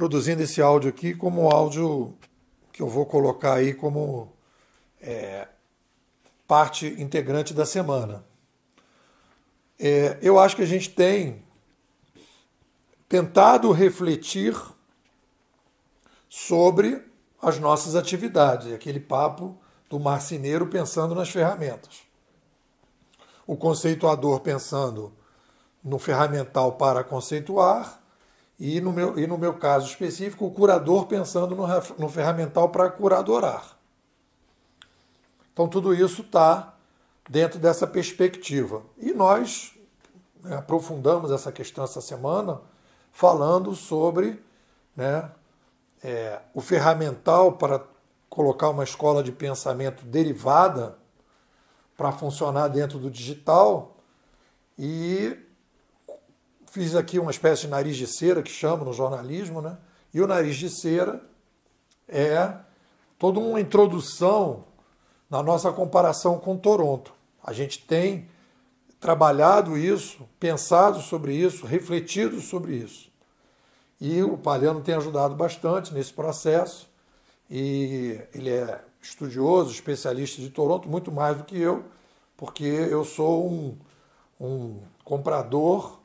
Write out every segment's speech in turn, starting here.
produzindo esse áudio aqui como áudio que eu vou colocar aí como é, parte integrante da semana. É, eu acho que a gente tem tentado refletir sobre as nossas atividades, aquele papo do marceneiro pensando nas ferramentas. O conceituador pensando no ferramental para conceituar e no meu, e no meu caso específico, o curador pensando no, no ferramental para curadorar. Então, tudo isso está dentro dessa perspectiva. E nós né, aprofundamos essa questão essa semana falando sobre né, é, o ferramental para colocar uma escola de pensamento derivada para funcionar dentro do digital e fiz aqui uma espécie de nariz de cera, que chama no jornalismo, né? E o nariz de cera é toda uma introdução na nossa comparação com Toronto. A gente tem trabalhado isso, pensado sobre isso, refletido sobre isso. E o Palhano tem ajudado bastante nesse processo. E ele é estudioso, especialista de Toronto, muito mais do que eu, porque eu sou um, um comprador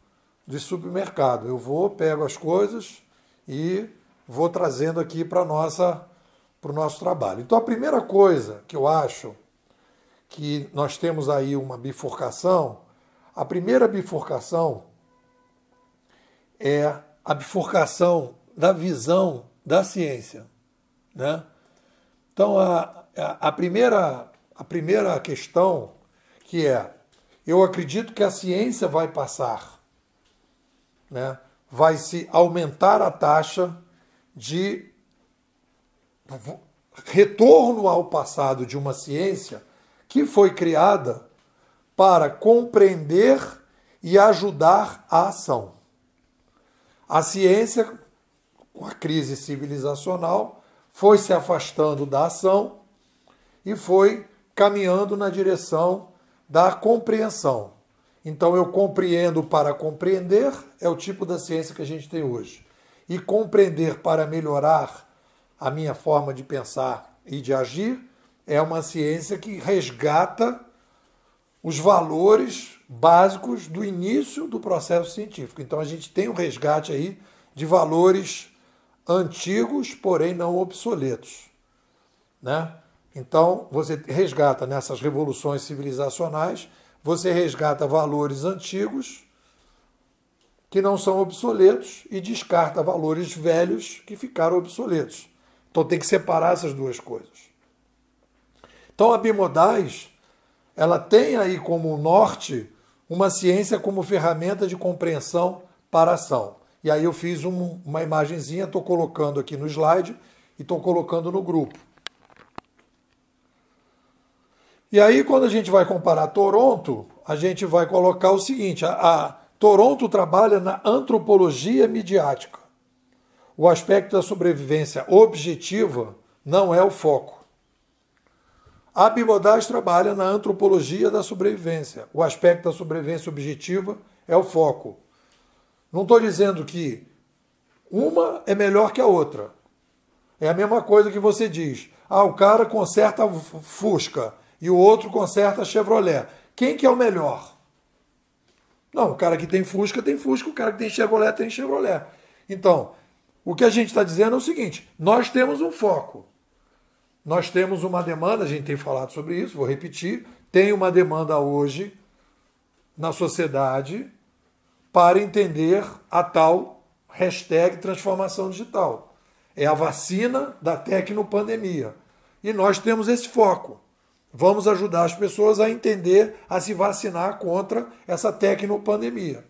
de supermercado. Eu vou, pego as coisas e vou trazendo aqui para nossa para o nosso trabalho. Então a primeira coisa que eu acho que nós temos aí uma bifurcação, a primeira bifurcação é a bifurcação da visão da ciência, né? Então a, a, a primeira a primeira questão que é eu acredito que a ciência vai passar né, vai se aumentar a taxa de retorno ao passado de uma ciência que foi criada para compreender e ajudar a ação. A ciência, com a crise civilizacional, foi se afastando da ação e foi caminhando na direção da compreensão. Então, eu compreendo para compreender é o tipo da ciência que a gente tem hoje. E compreender para melhorar a minha forma de pensar e de agir é uma ciência que resgata os valores básicos do início do processo científico. Então, a gente tem um resgate aí de valores antigos, porém não obsoletos. Né? Então, você resgata nessas revoluções civilizacionais você resgata valores antigos que não são obsoletos e descarta valores velhos que ficaram obsoletos. Então tem que separar essas duas coisas. Então a bimodais, ela tem aí como norte uma ciência como ferramenta de compreensão para a ação. E aí eu fiz um, uma imagenzinha, estou colocando aqui no slide e estou colocando no grupo. E aí, quando a gente vai comparar Toronto, a gente vai colocar o seguinte: a, a Toronto trabalha na antropologia midiática. O aspecto da sobrevivência objetiva não é o foco. A Bibodás trabalha na antropologia da sobrevivência. O aspecto da sobrevivência objetiva é o foco. Não estou dizendo que uma é melhor que a outra. É a mesma coisa que você diz. Ah, o cara conserta a fusca e o outro conserta a Chevrolet. Quem que é o melhor? Não, o cara que tem Fusca tem Fusca, o cara que tem Chevrolet tem Chevrolet. Então, o que a gente está dizendo é o seguinte: nós temos um foco. Nós temos uma demanda, a gente tem falado sobre isso, vou repetir. Tem uma demanda hoje na sociedade para entender a tal hashtag transformação digital. É a vacina da tecnopandemia. E nós temos esse foco vamos ajudar as pessoas a entender, a se vacinar contra essa tecnopandemia.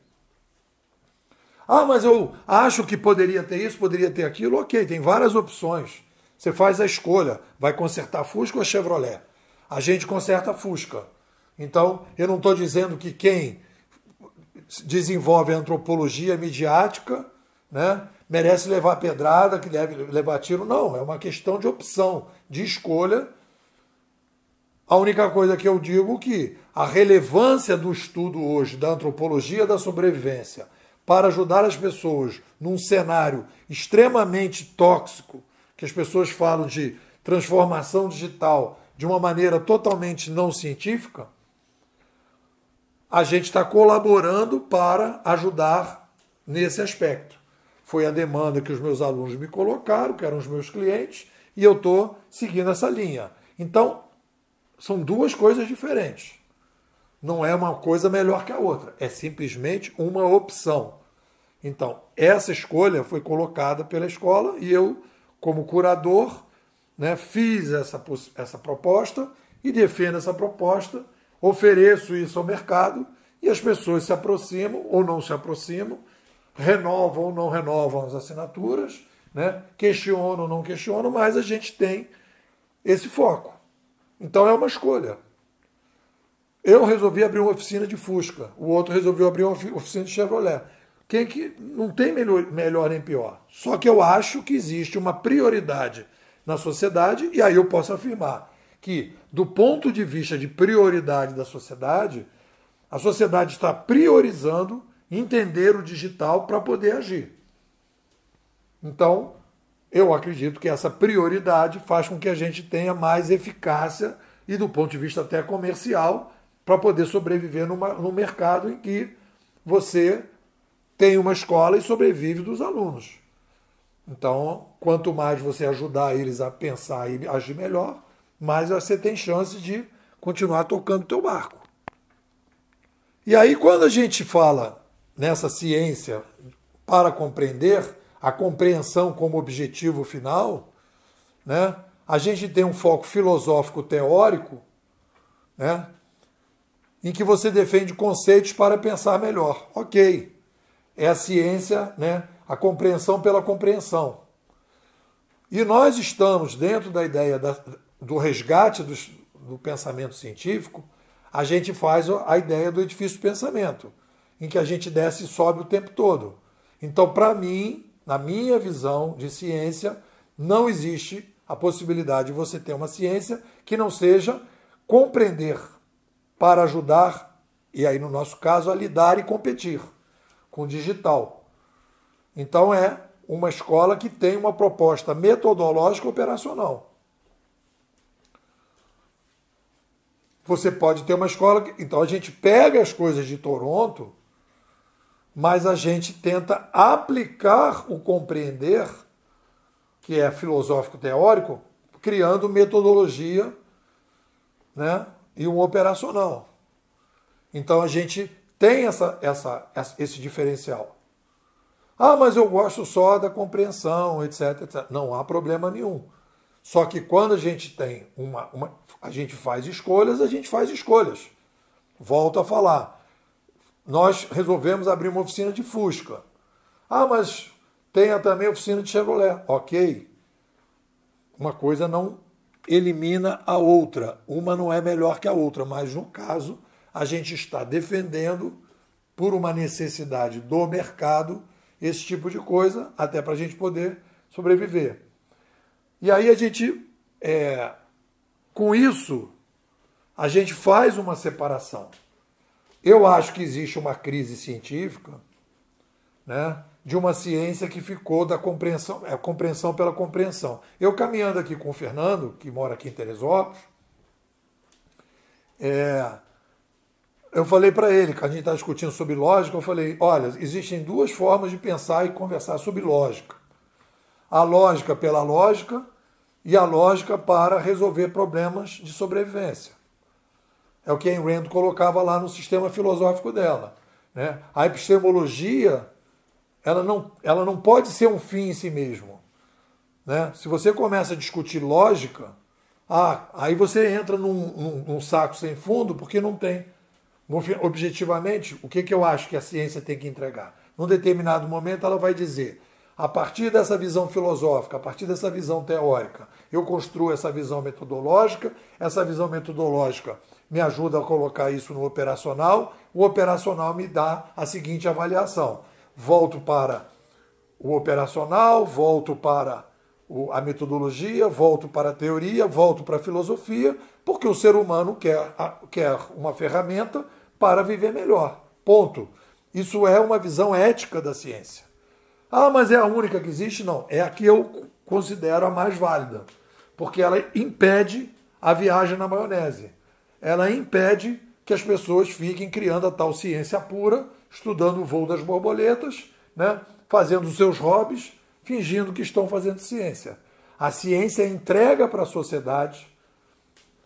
Ah, mas eu acho que poderia ter isso, poderia ter aquilo. Ok, tem várias opções. Você faz a escolha. Vai consertar Fusca ou Chevrolet? A gente conserta Fusca. Então, eu não estou dizendo que quem desenvolve antropologia midiática né, merece levar pedrada, que deve levar tiro. Não, é uma questão de opção, de escolha a única coisa que eu digo é que a relevância do estudo hoje da antropologia da sobrevivência para ajudar as pessoas num cenário extremamente tóxico, que as pessoas falam de transformação digital de uma maneira totalmente não científica, a gente está colaborando para ajudar nesse aspecto. Foi a demanda que os meus alunos me colocaram, que eram os meus clientes, e eu estou seguindo essa linha. Então, são duas coisas diferentes. Não é uma coisa melhor que a outra, é simplesmente uma opção. Então, essa escolha foi colocada pela escola e eu, como curador, né, fiz essa, essa proposta e defendo essa proposta, ofereço isso ao mercado e as pessoas se aproximam ou não se aproximam, renovam ou não renovam as assinaturas, né, questionam ou não questionam, mas a gente tem esse foco. Então é uma escolha. Eu resolvi abrir uma oficina de Fusca, o outro resolveu abrir uma oficina de Chevrolet. Quem que não tem melhor, melhor nem pior. Só que eu acho que existe uma prioridade na sociedade e aí eu posso afirmar que do ponto de vista de prioridade da sociedade, a sociedade está priorizando entender o digital para poder agir. Então, eu acredito que essa prioridade faz com que a gente tenha mais eficácia e do ponto de vista até comercial para poder sobreviver numa, num mercado em que você tem uma escola e sobrevive dos alunos. Então, quanto mais você ajudar eles a pensar e agir melhor, mais você tem chance de continuar tocando o teu barco. E aí, quando a gente fala nessa ciência para compreender, a compreensão como objetivo final, né? a gente tem um foco filosófico teórico, né? em que você defende conceitos para pensar melhor. Ok, é a ciência, né? a compreensão pela compreensão. E nós estamos, dentro da ideia da, do resgate dos, do pensamento científico, a gente faz a ideia do edifício pensamento, em que a gente desce e sobe o tempo todo. Então, para mim, na minha visão de ciência, não existe a possibilidade de você ter uma ciência que não seja compreender para ajudar, e aí no nosso caso, a lidar e competir com o digital. Então é uma escola que tem uma proposta metodológica operacional. Você pode ter uma escola. Que... Então a gente pega as coisas de Toronto mas a gente tenta aplicar o compreender, que é filosófico-teórico, criando metodologia né, e um operacional. Então a gente tem essa, essa, esse diferencial. Ah, mas eu gosto só da compreensão, etc, etc. Não há problema nenhum. Só que quando a gente tem uma, uma. A gente faz escolhas, a gente faz escolhas. Volto a falar nós resolvemos abrir uma oficina de Fusca. Ah, mas tenha também oficina de Chevrolet. Ok. Uma coisa não elimina a outra. Uma não é melhor que a outra, mas no caso, a gente está defendendo, por uma necessidade do mercado, esse tipo de coisa, até para a gente poder sobreviver. E aí a gente, é, com isso, a gente faz uma separação. Eu acho que existe uma crise científica né, de uma ciência que ficou da compreensão, é, compreensão pela compreensão. Eu caminhando aqui com o Fernando, que mora aqui em Teresópolis, é, eu falei para ele, que a gente está discutindo sobre lógica, eu falei, olha, existem duas formas de pensar e conversar sobre lógica. A lógica pela lógica e a lógica para resolver problemas de sobrevivência. É o que a Ayn Rand colocava lá no sistema filosófico dela. Né? A epistemologia ela não, ela não pode ser um fim em si mesmo. Né? Se você começa a discutir lógica, ah, aí você entra num, num, num saco sem fundo porque não tem. Objetivamente, o que, que eu acho que a ciência tem que entregar? Num determinado momento, ela vai dizer: a partir dessa visão filosófica, a partir dessa visão teórica, eu construo essa visão metodológica, essa visão metodológica me ajuda a colocar isso no operacional. O operacional me dá a seguinte avaliação: volto para o operacional, volto para a metodologia, volto para a teoria, volto para a filosofia, porque o ser humano quer, quer uma ferramenta para viver melhor. Ponto. Isso é uma visão ética da ciência. Ah, mas é a única que existe? Não. É a que eu considero a mais válida, porque ela impede a viagem na maionese ela impede que as pessoas fiquem criando a tal ciência pura, estudando o voo das borboletas, né? fazendo os seus hobbies, fingindo que estão fazendo ciência. A ciência entrega para a sociedade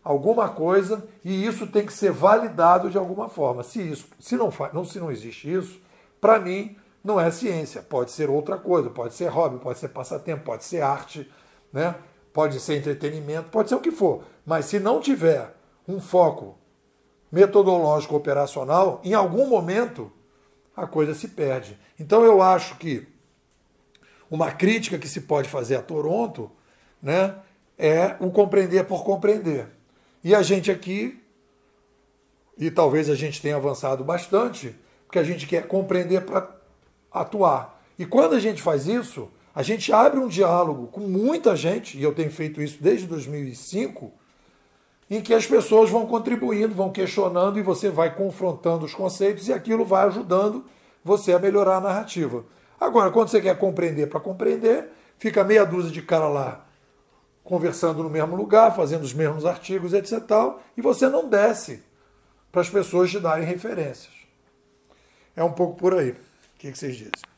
alguma coisa e isso tem que ser validado de alguma forma. Se isso, se não, não se não existe isso, para mim não é ciência. Pode ser outra coisa, pode ser hobby, pode ser passatempo, pode ser arte, né? Pode ser entretenimento, pode ser o que for. Mas se não tiver um foco metodológico operacional, em algum momento a coisa se perde. Então eu acho que uma crítica que se pode fazer a Toronto, né, é o compreender por compreender. E a gente aqui, e talvez a gente tenha avançado bastante, porque a gente quer compreender para atuar. E quando a gente faz isso, a gente abre um diálogo com muita gente, e eu tenho feito isso desde 2005, em que as pessoas vão contribuindo, vão questionando e você vai confrontando os conceitos e aquilo vai ajudando você a melhorar a narrativa. Agora, quando você quer compreender para compreender, fica meia dúzia de cara lá conversando no mesmo lugar, fazendo os mesmos artigos, etc. Tal, e você não desce para as pessoas te darem referências. É um pouco por aí. O que vocês dizem?